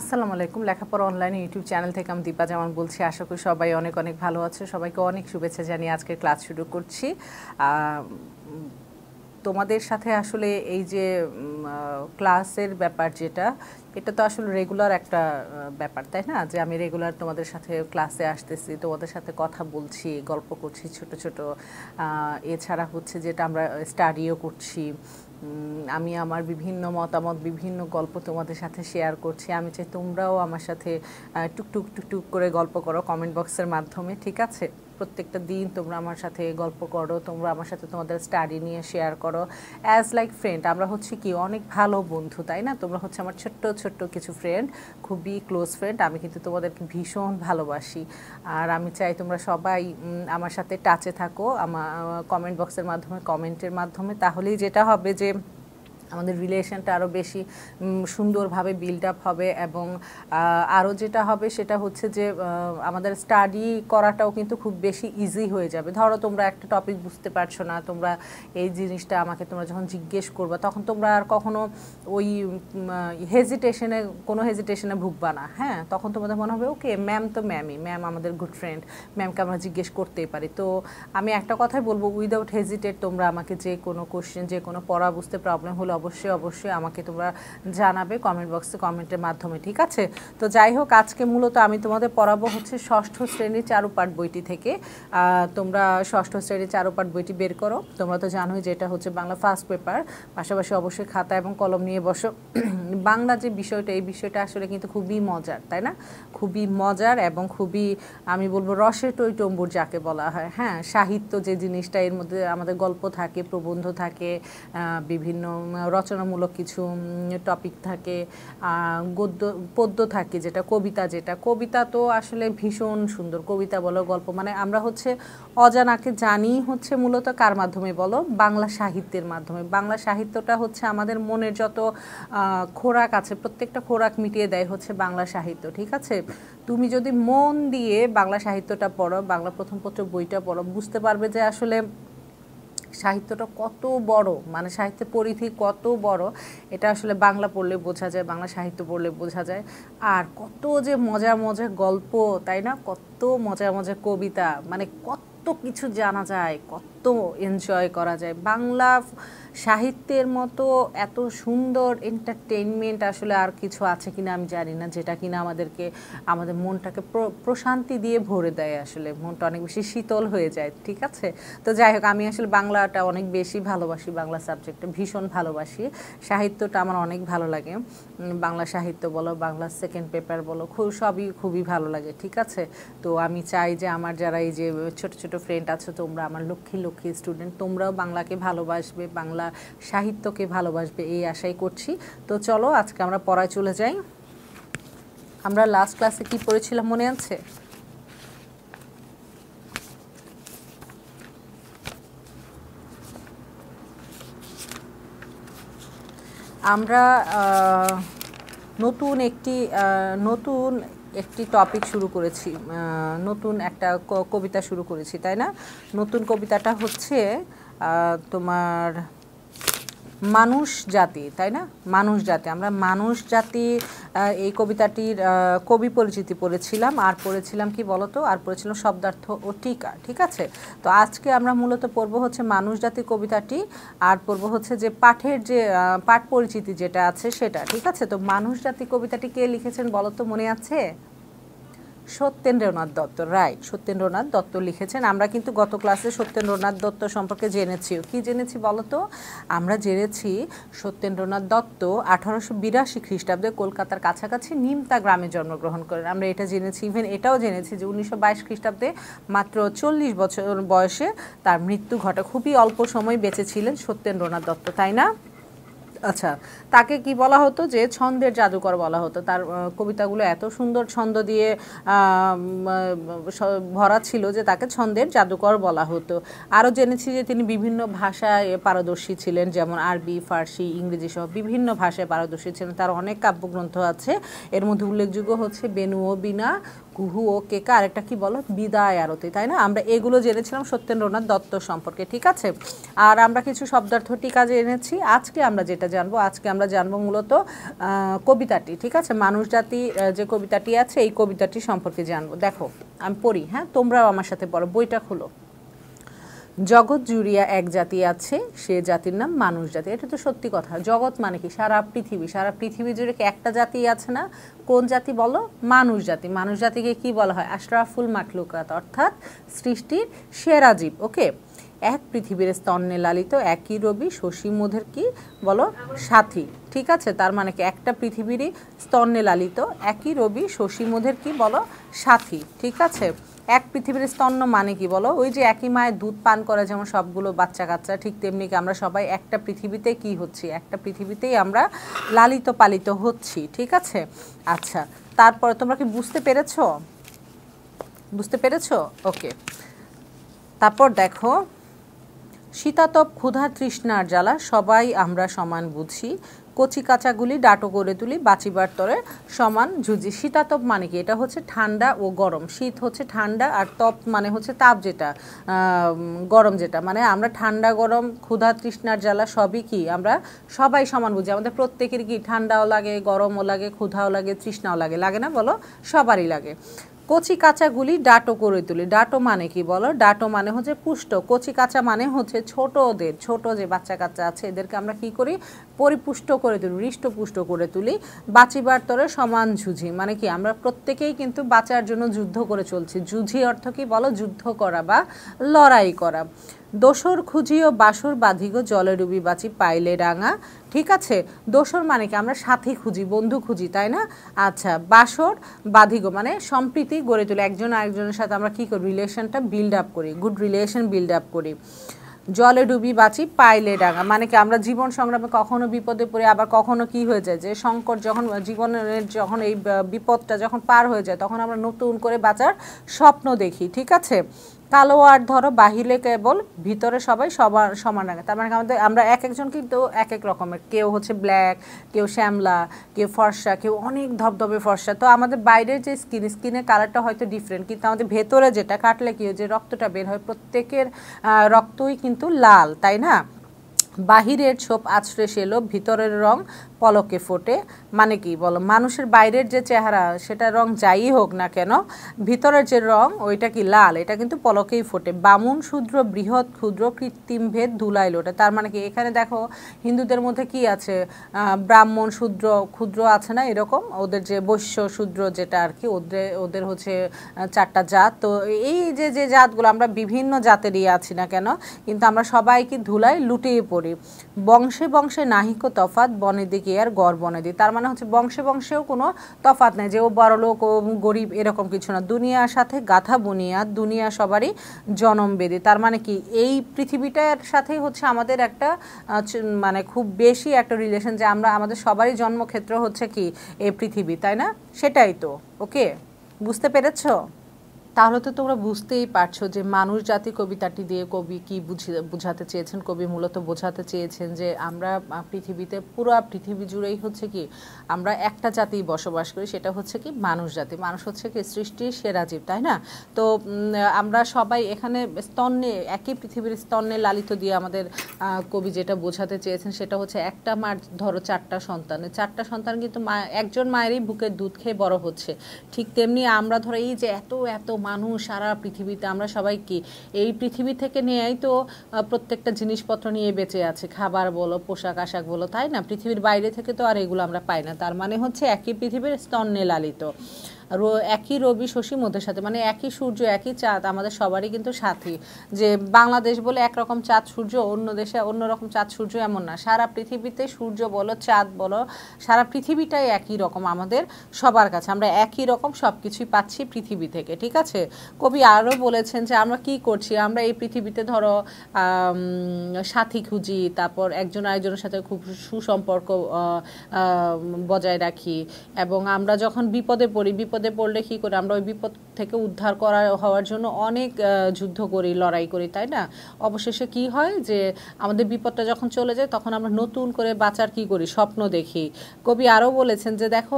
আসসালামু আলাইকুম লেখাপড়া অনলাইন ইউটিউব চ্যানেল থেকে আমি দীপা জামান বলছি আশা করি সবাই অনেক অনেক ভালো আছে সবাইকে অনেক শুভেচ্ছা জানিয়ে আজকে ক্লাস শুরু করছি তোমাদের সাথে আসলে এই যে ক্লাসের ব্যাপার যেটা এটা তো আসলে রেগুলার একটা ব্যাপার তাই না যে আমি রেগুলার তোমাদের সাথে ক্লাসে আসতেছি তোমাদের সাথে কথা বলছি গল্প করছি ছোট ছোট এছাড়া হচ্ছে যেটা আমরা স্টাডিও করছি আমি আমার বিভিন্ন মতামত বিভিন্ন গল্প তোমাদের সাথে শেয়ার করছি আমি চাই তোমরাও আমার সাথে টুকটুক টুকটুক করে গল্প করো কমেন্ট বক্সের মাধ্যমে ঠিক আছে প্রত্যেকটা দিন তোমরা আমার সাথে গল্প করো তোমরা আমার সাথে তোমাদের স্টাডি নিয়ে শেয়ার করো অ্যাজ লাইক ফ্রেন্ড আমরা হচ্ছে কি অনেক ভালো বন্ধু তাই না তোমরা হচ্ছে আমার ছোট্ট ছোট্ট কিছু ফ্রেন্ড খুবই ক্লোজ ফ্রেন্ড আমি কিন্তু তোমাদেরকে ভীষণ ভালোবাসি আর আমি চাই তোমরা সবাই আমার সাথে টাচে থাকো আমার কমেন্ট বক্সের মাধ্যমে কমেন্টের মাধ্যমে তাহলেই যেটা হবে যে আমাদের রিলেশনটা আরও বেশি সুন্দরভাবে বিল্ড আপ হবে এবং আরও যেটা হবে সেটা হচ্ছে যে আমাদের স্টাডি করাটাও কিন্তু খুব বেশি ইজি হয়ে যাবে ধরো তোমরা একটা টপিক বুঝতে পারছো না তোমরা এই জিনিসটা আমাকে তোমরা যখন জিজ্ঞেস করবা তখন তোমরা আর কখনো ওই হেজিটেশনে কোনো হেজিটেশনে ভুগবা না হ্যাঁ তখন তোমাদের মনে হবে ওকে ম্যাম তো ম্যামই ম্যাম আমাদের গুড ফ্রেন্ড ম্যামকে আমরা জিজ্ঞেস করতেই পারি তো আমি একটা কথাই বলবো উইদাউট হেজিটেট তোমরা আমাকে যে কোনো কোশ্চেন যে কোনো পড়া বুঝতে প্রবলেম হলে অবশ্যই অবশ্যই আমাকে তোমরা জানাবে কমেন্ট বক্সে কমেন্টের মাধ্যমে ঠিক আছে তো যাই হোক আজকে মূলত আমি তোমাদের পড়াবো হচ্ছে ষষ্ঠ শ্রেণীর চারুপাঠ বইটি থেকে তোমরা ষষ্ঠ শ্রেণীর চারুপাঠ বইটি বের করো তোমরা তো জানোই যে এটা হচ্ছে বাংলা ফার্স্ট পেপার পাশাপাশি অবশ্যই খাতা এবং কলম নিয়ে বসো বাংলা যে বিষয়টা এই বিষয়টা আসলে কিন্তু খুবই মজার তাই না খুবই মজার এবং খুবই আমি বলবো রসে টই টম্বুর যাকে বলা হয় হ্যাঁ সাহিত্য যে জিনিসটা এর মধ্যে আমাদের গল্প থাকে প্রবন্ধ থাকে বিভিন্ন রচনামূলক কিছু টপিক থাকে গদ্য পদ্য থাকে যেটা কবিতা যেটা কবিতা তো আসলে ভীষণ সুন্দর কবিতা বলো গল্প মানে আমরা হচ্ছে অজানাকে জানি হচ্ছে মূলত কার মাধ্যমে বলো বাংলা সাহিত্যের মাধ্যমে বাংলা সাহিত্যটা হচ্ছে আমাদের মনের যত খোরাক আছে প্রত্যেকটা খোরাক মিটিয়ে দেয় হচ্ছে বাংলা সাহিত্য ঠিক আছে তুমি যদি মন দিয়ে বাংলা সাহিত্যটা পড়ো বাংলা প্রথম পত্র বইটা পড়ো বুঝতে পারবে যে আসলে সাহিত্যটা কত বড় মানে সাহিত্যের পরিধি কত বড় এটা আসলে বাংলা পড়লে বোঝা যায় বাংলা সাহিত্য পড়লে বোঝা যায় আর কত যে মজা মজা গল্প তাই না কত মজা মজা কবিতা মানে কত কত কিছু জানা যায় কত এনজয় করা যায় বাংলা সাহিত্যের মতো এত সুন্দর এন্টারটেনমেন্ট আসলে আর কিছু আছে কিনা আমি জানি না যেটা কিনা আমাদেরকে আমাদের মনটাকে প্রশান্তি দিয়ে ভরে দেয় আসলে মনটা অনেক বেশি শীতল হয়ে যায় ঠিক আছে তো যাই হোক আমি আসলে বাংলাটা অনেক বেশি ভালোবাসি বাংলা সাবজেক্টটা ভীষণ ভালোবাসি সাহিত্যটা আমার অনেক ভালো লাগে বাংলা সাহিত্য বলো বাংলা সেকেন্ড পেপার বলো খুব সবই খুবই ভালো লাগে ঠিক আছে তো আমি চাই যে আমার যারা এই যে ছোট ছোট ছোটো ফ্রেন্ড আছো তোমরা আমার লক্ষ্মী লক্ষ্মী স্টুডেন্ট তোমরাও বাংলাকে ভালোবাসবে বাংলা সাহিত্যকে ভালোবাসবে এই আশাই করছি তো চলো আজকে আমরা পড়ায় চলে যাই আমরা লাস্ট ক্লাসে কি পড়েছিলাম মনে আছে আমরা নতুন একটি নতুন একটি টপিক শুরু করেছি নতুন একটা কবিতা শুরু করেছি তাই না নতুন কবিতাটা হচ্ছে তোমার মানুষ জাতি তাই না মানুষ জাতি আমরা মানুষ জাতি এই কবিতাটির কবি পরিচিতি পড়েছিলাম আর পড়েছিলাম কি বলতো আর পড়েছিলাম শব্দার্থ ও টিকা ঠিক আছে তো আজকে আমরা মূলত পড়ব হচ্ছে মানুষ জাতি কবিতাটি আর পড়ব হচ্ছে যে পাঠের যে পাঠ পরিচিতি যেটা আছে সেটা ঠিক আছে তো মানুষ জাতি কবিতাটি কে লিখেছেন বলতো মনে আছে সত্যেন্দ্রনাথ দত্ত রাইট সত্যেন্দ্রনাথ দত্ত লিখেছেন আমরা কিন্তু গত ক্লাসে সত্যেন্দ্রনাথ দত্ত সম্পর্কে জেনেছি কি জেনেছি বলতো আমরা জেনেছি সত্যেন্দ্রনাথ দত্ত আঠারোশো বিরাশি খ্রিস্টাব্দে কলকাতার কাছাকাছি নিমতা গ্রামে জন্মগ্রহণ করেন আমরা এটা জেনেছি ইভেন এটাও জেনেছি যে উনিশশো বাইশ খ্রিস্টাব্দে মাত্র চল্লিশ বছর বয়সে তার মৃত্যু ঘটা খুবই অল্প সময় বেঁচে ছিলেন সত্যেন্দ্রনাথ দত্ত তাই না আচ্ছা তাকে কি বলা হতো যে ছন্দের জাদুকর বলা হতো তার কবিতাগুলো এত সুন্দর ছন্দ দিয়ে ভরা ছিল যে তাকে ছন্দের জাদুকর বলা হতো আরও জেনেছি যে তিনি বিভিন্ন ভাষায় পারদর্শী ছিলেন যেমন আরবি ফার্সি ইংরেজি সহ বিভিন্ন ভাষায় পারদর্শী ছিলেন তার অনেক কাব্যগ্রন্থ আছে এর মধ্যে উল্লেখযোগ্য হচ্ছে বেনুও বিনা কুহু ও কেকা আরেকটা কি বলো বিদায় আরতি তাই না আমরা এগুলো জেনেছিলাম সত্যেন্দ্রনাথ দত্ত সম্পর্কে ঠিক আছে আর আমরা কিছু শব্দার্থ টিকা জেনেছি আজকে আমরা যেটা জানবো আজকে আমরা জানবো মূলত কবিতাটি ঠিক আছে মানুষ জাতি যে কবিতাটি আছে এই কবিতাটি সম্পর্কে জানবো দেখো আমি পড়ি হ্যাঁ তোমরাও আমার সাথে পড়ো বইটা খুলো জগৎ জুড়িয়া এক জাতি আছে সে জাতির নাম মানুষ জাতি এটা তো সত্যি কথা জগৎ মানে কি সারা পৃথিবী সারা পৃথিবী জুড়ে কি একটা জাতি আছে না কোন জাতি বলো মানুষ জাতি মানুষ জাতিকে কি বলা হয় আশরাফুল মাকলুকাত অর্থাৎ সৃষ্টির সেরা জীব ওকে এক পৃথিবীর স্তন্নে লালিত একই রবি শশী মোধের কি বলো সাথী ঠিক আছে তার মানে কি একটা পৃথিবীরই স্তন্নে লালিত একই রবি শশী মোধের কি বলো সাথী ঠিক আছে এক পৃথিবীর স্তন্য মানে কি বলো ওই যে একই মায়ের দুধ পান করে যেমন সবগুলো বাচ্চা কাচ্চা ঠিক তেমনি আমরা সবাই একটা পৃথিবীতে কি হচ্ছি একটা পৃথিবীতেই আমরা লালিত পালিত হচ্ছি ঠিক আছে আচ্ছা তারপরে তোমরা কি বুঝতে পেরেছ বুঝতে পেরেছ ওকে তারপর দেখো শীতাতপ ক্ষুধা তৃষ্ণার জ্বালা সবাই আমরা সমান বুঝি কচি কাঁচাগুলি ডাটো করে তুলি বাঁচিবার তরে সমান ঝুঁজি শীতাতপ মানে কি এটা হচ্ছে ঠান্ডা ও গরম শীত হচ্ছে ঠান্ডা আর তপ মানে হচ্ছে তাপ যেটা গরম যেটা মানে আমরা ঠান্ডা গরম ক্ষুধা তৃষ্ণার জ্বালা সবই কি আমরা সবাই সমান বুঝি আমাদের প্রত্যেকের কি ঠান্ডাও লাগে গরমও লাগে ক্ষুধাও লাগে তৃষ্ণাও লাগে লাগে না বলো সবারই লাগে কচি কাঁচাগুলি ডাটো করে তুলি ডাটো মানে কি বলো ডাটো মানে হচ্ছে পুষ্ট কচি কাঁচা মানে হচ্ছে ছোটদের ছোট যে বাচ্চা কাচ্চা আছে এদেরকে আমরা কি করি পরিপুষ্ট করে তুলি হৃষ্টপুষ্ট করে তুলি বাঁচিবার তরে সমান ঝুঝি মানে কি আমরা প্রত্যেকেই কিন্তু বাঁচার জন্য যুদ্ধ করে চলছি যুঝি অর্থ কি বলো যুদ্ধ করা বা লড়াই করা দোসর খুঁজিও বাসর বাধিগ জলে ডুবি বাঁচি পাইলে রাঙা ঠিক আছে দোসর মানে কি আমরা সাথী খুঁজি বন্ধু খুঁজি তাই না আচ্ছা বাসর বাধিগ মানে সম্প্রীতি গড়ে তুলি একজন আরেকজনের সাথে আমরা কী করি রিলেশনটা বিল্ড আপ করি গুড রিলেশন বিল্ড আপ করি জলে ডুবি বাঁচি পাইলে ডাঙা মানে কি আমরা জীবন সংগ্রামে কখনো বিপদে পড়ে আবার কখনো কি হয়ে যায় যে সংকট যখন জীবনের যখন এই বিপদটা যখন পার হয়ে যায় তখন আমরা নতুন করে বাঁচার স্বপ্ন দেখি ঠিক আছে কালো আর ধরো বাহিরে কেবল ভিতরে সবাই সবার সমান রাখে তার মানে আমাদের আমরা এক একজন কিন্তু এক এক রকমের কেউ হচ্ছে ব্ল্যাক কেউ শ্যামলা কেউ ফর্সা কেউ অনেক ধবধবে ফর্সা তো আমাদের বাইরের যে স্কিন স্কিনের কালারটা হয়তো ডিফারেন্ট কিন্তু আমাদের ভেতরে যেটা কাটলে কি যে রক্তটা বের হয় প্রত্যেকের রক্তই কিন্তু লাল তাই না বাহিরের ছোপ আছড়ে সেলো ভিতরের রং পলকে ফোটে মানে কি বলো মানুষের বাইরের যে চেহারা সেটা রং যাই হোক না কেন ভিতরের যে রং ওইটা কি লাল এটা কিন্তু পলকেই ফোটে বামুন শূদ্র বৃহৎ ক্ষুদ্র কৃত্রিম ভেদ ধুলাই লোটে তার মানে কি এখানে দেখো হিন্দুদের মধ্যে কি আছে ব্রাহ্মণ শূদ্র ক্ষুদ্র আছে না এরকম ওদের যে বৈশ্য শূদ্র যেটা আর কি ওদের ওদের হচ্ছে চারটা জাত তো এই যে যে জাতগুলো আমরা বিভিন্ন জাতেরই আছি না কেন কিন্তু আমরা সবাই কি ধুলায় লুটিয়ে পড়ি বংশে বংশে নাহিক তফাত বনে দেখি কি আর গড় বনেদি তার মানে হচ্ছে বংশে বংশেও কোনো তফাত নেই যে ও বড়লোক ও গরিব এরকম কিছু না দুনিয়ার সাথে গাথা বুনিয়া দুনিয়া সবারই জনম বেদি তার মানে কি এই পৃথিবীটার সাথেই হচ্ছে আমাদের একটা মানে খুব বেশি একটা রিলেশন যে আমরা আমাদের সবারই জন্মক্ষেত্র হচ্ছে কি এই পৃথিবী তাই না সেটাই তো ওকে বুঝতে পেরেছো তাহলে তো তোমরা বুঝতেই পারছো যে মানুষ জাতি কবিতাটি দিয়ে কবি কি বুঝাতে চেয়েছেন কবি মূলত বোঝাতে চেয়েছেন যে আমরা পৃথিবীতে পুরো পৃথিবী জুড়েই হচ্ছে কি আমরা একটা জাতি বসবাস করি সেটা হচ্ছে কি মানুষ জাতি মানুষ হচ্ছে কি সৃষ্টির সেরা জীব তাই না তো আমরা সবাই এখানে স্তন্নে একই পৃথিবীর স্তন্নে লালিত দিয়ে আমাদের কবি যেটা বোঝাতে চেয়েছেন সেটা হচ্ছে একটা মার ধরো চারটা সন্তান চারটা সন্তান কিন্তু মা একজন মায়েরই বুকের দুধ খেয়ে বড় হচ্ছে ঠিক তেমনি আমরা ধরো এই যে এত এত মানুষ সারা পৃথিবীতে আমরা সবাই কি এই পৃথিবী থেকে নিয়েই তো প্রত্যেকটা জিনিসপত্র নিয়ে বেঁচে আছে খাবার বলো পোশাক আশাক বলো তাই না পৃথিবীর বাইরে থেকে তো আর এগুলো আমরা পাই না তার মানে হচ্ছে একই পৃথিবীর স্তন্নে লালিত একই রবি শশী মধ্যের সাথে মানে একই সূর্য একই চাঁদ আমাদের সবারই কিন্তু সাথী যে বাংলাদেশ বলে একরকম চাঁদ সূর্য অন্য দেশে অন্যরকম চাঁদ সূর্য এমন না সারা পৃথিবীতে সূর্য বলো চাঁদ বলো সারা পৃথিবীটাই একই রকম আমাদের সবার কাছে আমরা একই রকম সব কিছুই পাচ্ছি পৃথিবী থেকে ঠিক আছে কবি আরও বলেছেন যে আমরা কি করছি আমরা এই পৃথিবীতে ধরো সাথী খুঁজি তারপর একজন আরেকজনের সাথে খুব সুসম্পর্ক বজায় রাখি এবং আমরা যখন বিপদে পড়ি বিপদ বিপদে পড়লে কী করে আমরা ওই বিপদ থেকে উদ্ধার করা হওয়ার জন্য অনেক যুদ্ধ করি লড়াই করি তাই না অবশেষে কি হয় যে আমাদের বিপদটা যখন চলে যায় তখন আমরা নতুন করে বাঁচার কি করি স্বপ্ন দেখি কবি আরও বলেছেন যে দেখো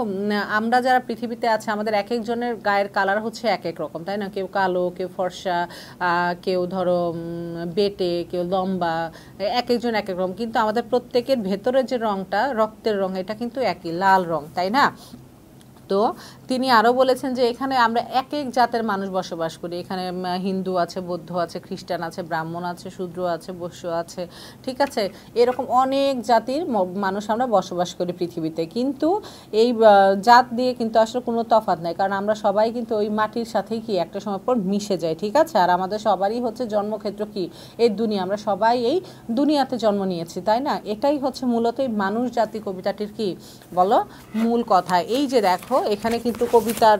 আমরা যারা পৃথিবীতে আছে আমাদের এক একজনের গায়ের কালার হচ্ছে এক এক রকম তাই না কেউ কালো কেউ ফর্সা কেউ ধরো বেটে কেউ লম্বা এক একজন এক এক রকম কিন্তু আমাদের প্রত্যেকের ভেতরের যে রঙটা রক্তের রং এটা কিন্তু একই লাল রং তাই না তো তিনি আরও বলেছেন যে এখানে আমরা এক এক জাতের মানুষ বসবাস করি এখানে হিন্দু আছে বৌদ্ধ আছে খ্রিস্টান আছে ব্রাহ্মণ আছে শূদ্র আছে বৈশ্য আছে ঠিক আছে এরকম অনেক জাতির মানুষ আমরা বসবাস করি পৃথিবীতে কিন্তু এই জাত দিয়ে কিন্তু আসলে কোনো তফাত নাই কারণ আমরা সবাই কিন্তু ওই মাটির সাথেই কি একটা সময় পর মিশে যায় ঠিক আছে আর আমাদের সবারই হচ্ছে জন্মক্ষেত্র কি এই দুনিয়া আমরা সবাই এই দুনিয়াতে জন্ম নিয়েছি তাই না এটাই হচ্ছে মূলত এই মানুষ জাতি কবিতাটির কি বলো মূল কথা এই যে দেখো এখানে কিন্তু কিন্তু কবিতার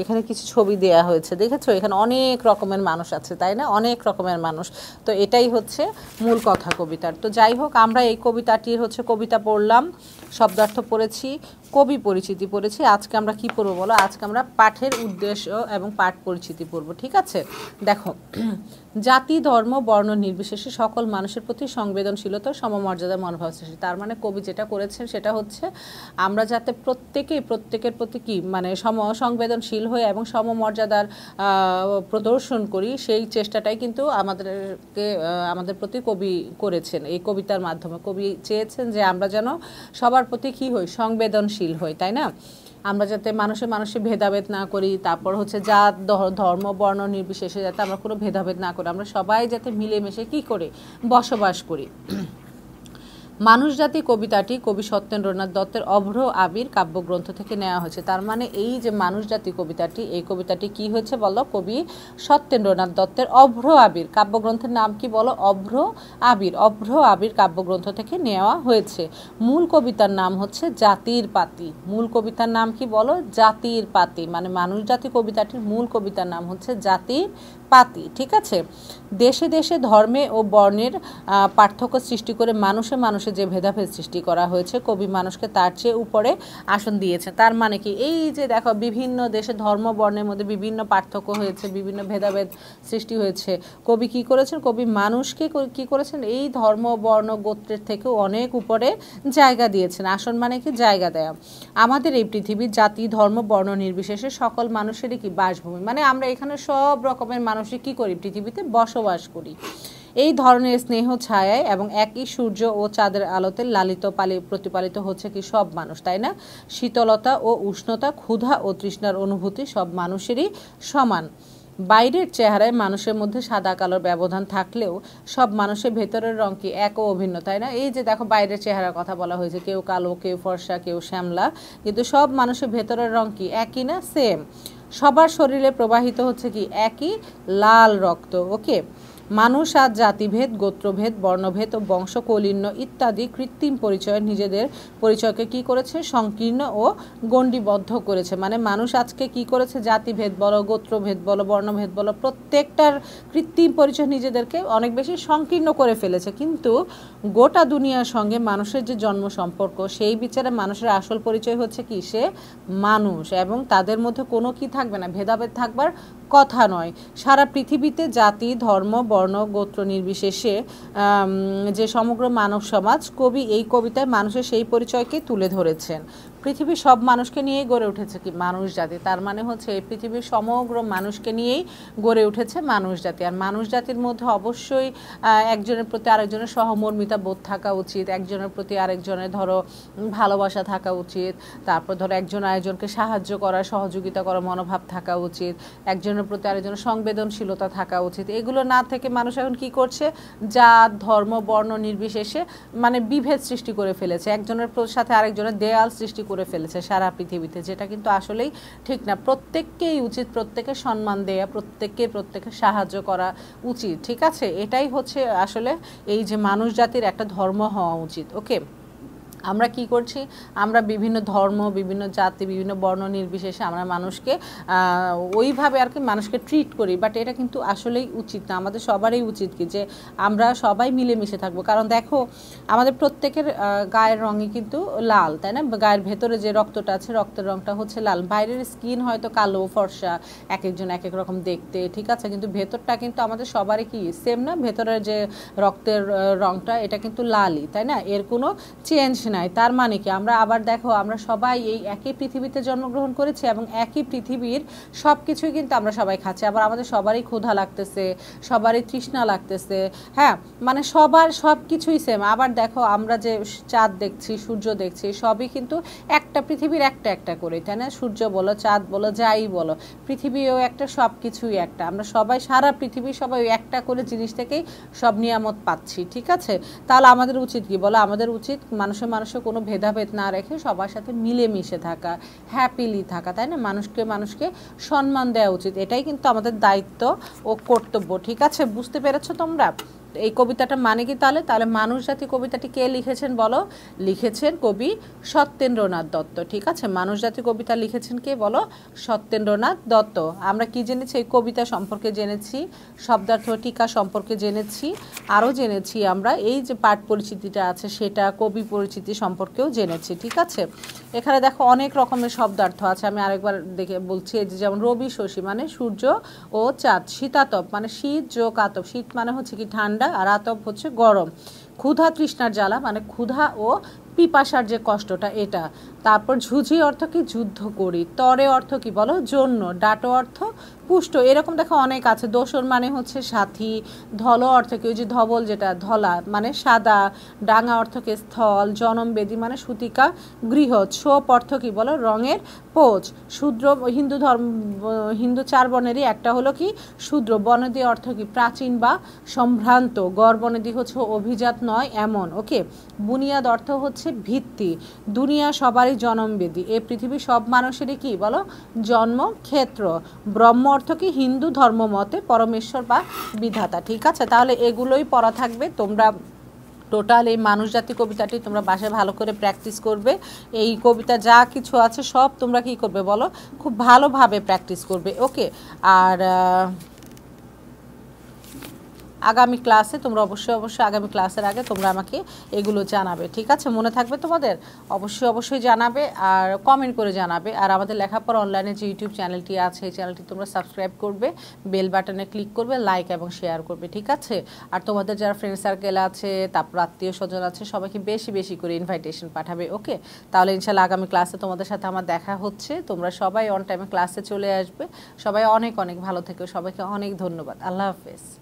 এখানে কিছু ছবি দেয়া হয়েছে দেখেছো এখানে অনেক রকমের মানুষ আছে তাই না অনেক রকমের মানুষ তো এটাই হচ্ছে মূল কথা কবিতার তো যাই হোক আমরা এই কবিতাটির হচ্ছে কবিতা পড়লাম শব্দার্থ পড়েছি কবি পরিচিতি পড়েছি আজকে আমরা কি পড়বো বলো আজকে আমরা পাঠের উদ্দেশ্য এবং পাঠ পরিচিতি পড়বো ঠিক আছে দেখো জাতি ধর্ম বর্ণ নির্বিশেষে সকল মানুষের প্রতি সংবেদনশীলতা সমমর্যাদার মনোভাব সৃষ্টি তার মানে কবি যেটা করেছেন সেটা হচ্ছে আমরা যাতে প্রত্যেকেই প্রত্যেকের প্রতি কি মানে সম সংবেদনশীল হয়ে এবং সমমর্যাদার প্রদর্শন করি সেই চেষ্টাটাই কিন্তু আমাদেরকে আমাদের প্রতি কবি করেছেন এই কবিতার মাধ্যমে কবি চেয়েছেন যে আমরা যেন সবার প্রতি কী হই সংবেদনশীল সহনশীল হই তাই না আমরা যাতে মানুষে মানুষে ভেদাভেদ না করি তারপর হচ্ছে জাত ধর্ম বর্ণ নির্বিশেষে যাতে আমরা কোনো ভেদাভেদ না করি আমরা সবাই যাতে মিলেমিশে কি করে বসবাস করি মানুষ জাতি কবিতাটি কবি সত্যেন্দ্রনাথ দত্তের অভ্র আবির কাব্যগ্রন্থ থেকে নেওয়া হয়েছে তার মানে এই যে মানুষ জাতি কবিতাটি এই কবিতাটি কি হয়েছে বলো কবি সত্যেন্দ্রনাথ দত্তের অভ্র আবির কাব্যগ্রন্থের নাম কি বলো অভ্র আবির অভ্র আবির কাব্যগ্রন্থ থেকে নেওয়া হয়েছে মূল কবিতার নাম হচ্ছে জাতির পাতি মূল কবিতার নাম কি বলো জাতির পাতি মানে মানুষ জাতি কবিতাটির মূল কবিতার নাম হচ্ছে জাতির পাতি ঠিক আছে দেশে দেশে ধর্মে ও বর্ণের পার্থক্য সৃষ্টি করে মানুষে মানুষে যে ভেদাভেদ সৃষ্টি করা হয়েছে কবি মানুষকে তার চেয়ে উপরে আসন দিয়েছে তার মানে কি এই যে দেখো বিভিন্ন দেশে ধর্ম বর্ণের মধ্যে বিভিন্ন পার্থক্য হয়েছে বিভিন্ন ভেদাভেদ সৃষ্টি হয়েছে কবি কি করেছেন কবি মানুষকে কি করেছেন এই ধর্ম বর্ণ গোত্রের থেকে অনেক উপরে জায়গা দিয়েছেন আসন মানে কি জায়গা দেয়া আমাদের এই পৃথিবীর জাতি ধর্ম বর্ণ নির্বিশেষে সকল মানুষেরই কি বাসভূমি মানে আমরা এখানে সব রকমের মানুষ মানুষে কি করি পৃথিবীতে বসবাস করি এই ধরনের স্নেহ ছায়ায় এবং একই সূর্য ও চাঁদের আলোতে লালিত পালি প্রতিপালিত হচ্ছে কি সব মানুষ তাই না শীতলতা ও উষ্ণতা ক্ষুধা ও তৃষ্ণার অনুভূতি সব মানুষেরই সমান বাইরের চেহারায় মানুষের মধ্যে সাদা কালোর ব্যবধান থাকলেও সব মানুষের ভেতরের রং কি এক ও অভিন্ন তাই না এই যে দেখো বাইরের চেহারার কথা বলা হয়েছে কেউ কালো কেউ ফর্সা কেউ শ্যামলা কিন্তু সব মানুষের ভেতরের রং কি একই না সেম সবার শরীরে প্রবাহিত হচ্ছে কি একই লাল রক্ত ওকে মানুষ আজ জাতিভেদ গোত্রভেদ বর্ণভেদ ও বংশকলিন্য ইত্যাদি কৃত্রিম পরিচয় নিজেদের পরিচয়কে কি করেছে সংকীর্ণ ও গণ্ডিবদ্ধ করেছে মানে মানুষ আজকে কি করেছে জাতিভেদ বলো গোত্রভেদ বলো বর্ণভেদ বলো প্রত্যেকটার কৃত্রিম পরিচয় নিজেদেরকে অনেক বেশি সংকীর্ণ করে ফেলেছে কিন্তু গোটা দুনিয়ার সঙ্গে মানুষের যে জন্ম সম্পর্ক সেই বিচারে মানুষের আসল পরিচয় হচ্ছে কি সে মানুষ এবং তাদের মধ্যে কোনো কি থাকবে না ভেদাভেদ থাকবার কথা নয় সারা পৃথিবীতে জাতি ধর্ম বর্ণ গোত্র নির্বিশেষে যে সমগ্র মানব সমাজ কবি এই কবিতায় মানুষের সেই পরিচয়কে তুলে ধরেছেন পৃথিবী সব মানুষকে নিয়েই গড়ে উঠেছে কি মানুষ জাতি তার মানে হচ্ছে এই পৃথিবীর সমগ্র মানুষকে নিয়েই গড়ে উঠেছে মানুষ জাতি আর মানুষ জাতির মধ্যে অবশ্যই একজনের প্রতি আরেকজনের সহমর্মিতা বোধ থাকা উচিত একজনের প্রতি আরেকজনের ধরো ভালোবাসা থাকা উচিত তারপর ধরো একজন আরেকজনকে সাহায্য করা সহযোগিতা করা মনোভাব থাকা উচিত একজনের প্রতি আরেকজনের সংবেদনশীলতা থাকা উচিত এগুলো না থেকে মানুষ এখন কি করছে জাত ধর্ম বর্ণ নির্বিশেষে মানে বিভেদ সৃষ্টি করে ফেলেছে একজনের সাথে আরেকজনের দেয়াল সৃষ্টি করে ফেলেছে সারা পৃথিবীতে যেটা কিন্তু আসলেই ঠিক না প্রত্যেককেই উচিত প্রত্যেকে সম্মান দেয়া প্রত্যেককে প্রত্যেকে সাহায্য করা উচিত ঠিক আছে এটাই হচ্ছে আসলে এই যে মানুষ জাতির একটা ধর্ম হওয়া উচিত ওকে আমরা কি করছি আমরা বিভিন্ন ধর্ম বিভিন্ন জাতি বিভিন্ন বর্ণ নির্বিশেষে আমরা মানুষকে ওইভাবে আর কি মানুষকে ট্রিট করি বাট এটা কিন্তু আসলেই উচিত না আমাদের সবারই উচিত কি যে আমরা সবাই মিলেমিশে থাকবো কারণ দেখো আমাদের প্রত্যেকের গায়ের রঙই কিন্তু লাল তাই না গায়ের ভেতরে যে রক্তটা আছে রক্তের রঙটা হচ্ছে লাল বাইরের স্কিন হয়তো কালো ফর্সা এক একজন এক এক রকম দেখতে ঠিক আছে কিন্তু ভেতরটা কিন্তু আমাদের সবারই কি সেম না ভেতরের যে রক্তের রঙটা এটা কিন্তু লালই তাই না এর কোনো চেঞ্জ নাই তার মানে কি আমরা আবার দেখো আমরা সবাই এই একই পৃথিবীতে জন্মগ্রহণ করেছি এবং একই পৃথিবীর সব কিছুই কিন্তু আমরা সবাই খাচ্ছি আবার আমাদের সবারই ক্ষুধা লাগতেছে সবারই তৃষ্ণা লাগতেছে হ্যাঁ মানে সবার সব কিছুই সেম আবার দেখো আমরা যে চাঁদ দেখছি সূর্য দেখছি সবই কিন্তু একটা পৃথিবীর একটা একটা করে তাই না সূর্য বলো চাঁদ বলো যাই বলো পৃথিবীও একটা সব কিছুই একটা আমরা সবাই সারা পৃথিবী সবাই একটা করে জিনিস থেকেই সব নিয়ামত পাচ্ছি ঠিক আছে তাহলে আমাদের উচিত কি বলো আমাদের উচিত মানুষের মানুষের কোনো ভেদাভেদ না রেখে সবার সাথে মিলেমিশে থাকা হ্যাপিলি থাকা তাই না মানুষকে মানুষকে সম্মান দেওয়া উচিত এটাই কিন্তু আমাদের দায়িত্ব ও কর্তব্য ঠিক আছে বুঝতে পেরেছো তোমরা এই কবিতাটা মানে কি তাহলে তাহলে মানুষ জাতি কবিতাটি কে লিখেছেন বলো লিখেছেন কবি সত্যেন্দ্রনাথ দত্ত ঠিক আছে মানুষ জাতি কবিতা লিখেছেন কে বলো সত্যেন্দ্রনাথ দত্ত আমরা কি জেনেছি এই কবিতা সম্পর্কে জেনেছি শব্দার্থ টিকা সম্পর্কে জেনেছি আরও জেনেছি আমরা এই যে পাঠ পরিচিতিটা আছে সেটা কবি পরিচিতি সম্পর্কেও জেনেছি ঠিক আছে এখানে দেখো অনেক রকমের শব্দার্থ আছে আমি আরেকবার দেখে বলছি যে যেমন রবি শশী মানে সূর্য ও চাঁদ শীতাতপ মানে শীত যোগ আতপ শীত মানে হচ্ছে কি ঠান্ডা ঠান্ডা আর আতব হচ্ছে গরম ক্ষুধা তৃষ্ণার জ্বালা মানে ক্ষুধা ও পিপাসার যে কষ্টটা এটা তারপর ঝুঝি অর্থ কি যুদ্ধ করি তরে অর্থ কি বলো জন্য ডাটো অর্থ পুষ্ট এরকম দেখো অনেক আছে দোসর মানে হচ্ছে সাথী ধল অর্থকে ওই যে ধবল যেটা ধলা মানে সাদা ডাঙা অর্থকে স্থল জনমবেদী মানে সুতিকা গৃহ ছোপ অর্থ কি বলো রঙের পোচ শূদ্র হিন্দু ধর্ম হিন্দু চার বর্ণেরই একটা হলো কি শূদ্র বনদী অর্থ কি প্রাচীন বা সম্ভ্রান্ত গড় হচ্ছে অভিজাত নয় এমন ওকে বুনিয়াদ অর্থ হচ্ছে ভিত্তি দুনিয়া সবারই জনমবেদী এ পৃথিবী সব মানুষেরই কি বলো জন্মক্ষেত্র ব্রহ্ম অর্থ কি হিন্দু ধর্মমতে পরমেশ্বর বা বিধাতা ঠিক আছে তাহলে এগুলোই পড়া থাকবে তোমরা টোটাল এই মানুষ জাতি কবিতাটি তোমরা বাসায় ভালো করে প্র্যাকটিস করবে এই কবিতা যা কিছু আছে সব তোমরা কি করবে বলো খুব ভালোভাবে প্র্যাকটিস করবে ওকে আর আগামী ক্লাসে তোমরা অবশ্যই অবশ্যই আগামী ক্লাসের আগে তোমরা আমাকে এগুলো জানাবে ঠিক আছে মনে থাকবে তোমাদের অবশ্যই অবশ্যই জানাবে আর কমেন্ট করে জানাবে আর আমাদের লেখাপড়া অনলাইনে যে ইউটিউব চ্যানেলটি আছে এই চ্যানেলটি তোমরা সাবস্ক্রাইব করবে বেল বাটনে ক্লিক করবে লাইক এবং শেয়ার করবে ঠিক আছে আর তোমাদের যারা ফ্রেন্ড সার্কেল আছে তারপর আত্মীয় স্বজন আছে সবাইকে বেশি বেশি করে ইনভাইটেশন পাঠাবে ওকে তাহলে ইনশাল্লাহ আগামী ক্লাসে তোমাদের সাথে আমার দেখা হচ্ছে তোমরা সবাই অন টাইমে ক্লাসে চলে আসবে সবাই অনেক অনেক ভালো থেকে সবাইকে অনেক ধন্যবাদ আল্লাহ হাফেজ